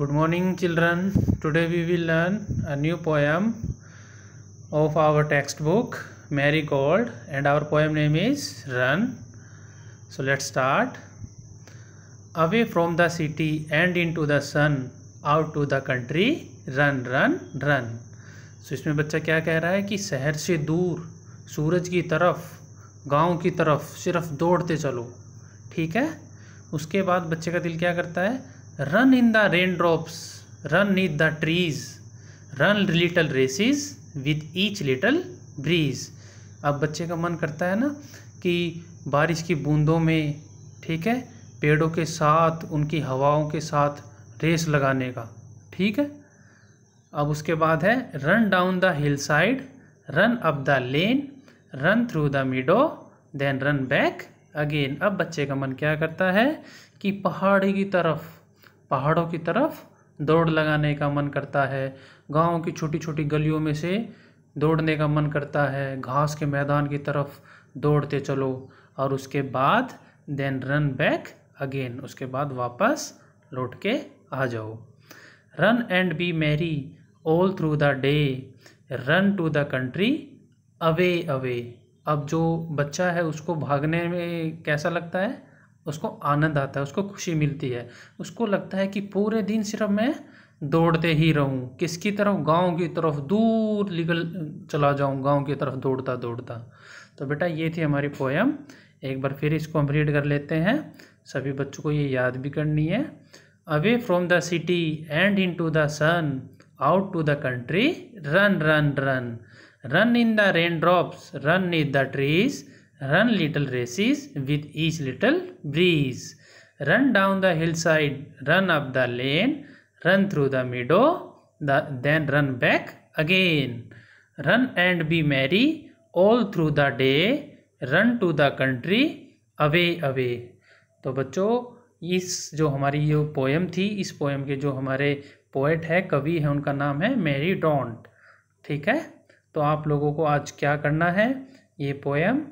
Good morning children. Today we will learn a new poem of our textbook Marigold and our poem name is Run. So let's start. Away from the city and into the sun, out to the country, run, run, run. So इसमें बच्चा क्या कह रहा है कि शहर से दूर सूरज की तरफ गांव की तरफ सिर्फ दौड़ते चलो ठीक है उसके बाद बच्चे का दिल क्या करता है in the rain drops run neath the trees run little races with each little breeze अब बच्चे का मन करता है ना कि बारिश की बूंदों में ठीक है पेड़ों के साथ उनकी हवाओं के साथ रेस लगाने का ठीक है अब उसके बाद है run down the hill side run up the lane run through the meadow then run back again अब बच्चे का मन क्या करता है कि पहाड़ी की तरफ पहाड़ों की तरफ दौड़ लगाने का मन करता है गाँव की छोटी छोटी गलियों में से दौड़ने का मन करता है घास के मैदान की तरफ दौड़ते चलो और उसके बाद देन रन बैक अगेन उसके बाद वापस लौट के आ जाओ run and be merry all through the day run to the country away away अब जो बच्चा है उसको भागने में कैसा लगता है उसको आनंद आता है उसको खुशी मिलती है उसको लगता है कि पूरे दिन सिर्फ मैं दौड़ते ही रहूँ किसकी तरफ गांव की तरफ दूर निकल चला जाऊँ गांव की तरफ दौड़ता दौड़ता तो बेटा ये थी हमारी पोएम एक बार फिर इसको हम रीड कर लेते हैं सभी बच्चों को ये याद भी करनी है away from the city and into the sun to the country run run run run in the rain drops run in the trees run little races with each little breeze run down the hillside run up the lane run through the meadow the, then run back again run and be merry all through the day run to the country away away तो बच्चों इस जो हमारी ये poem थी इस poem के जो हमारे पोएट है कवि है उनका नाम है मैरी डॉन्ट ठीक है तो आप लोगों को आज क्या करना है ये पोएम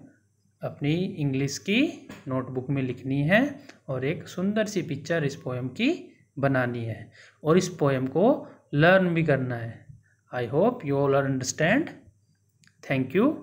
अपनी इंग्लिश की नोटबुक में लिखनी है और एक सुंदर सी पिक्चर इस पोएम की बनानी है और इस पोएम को लर्न भी करना है I hope you all are understand thank you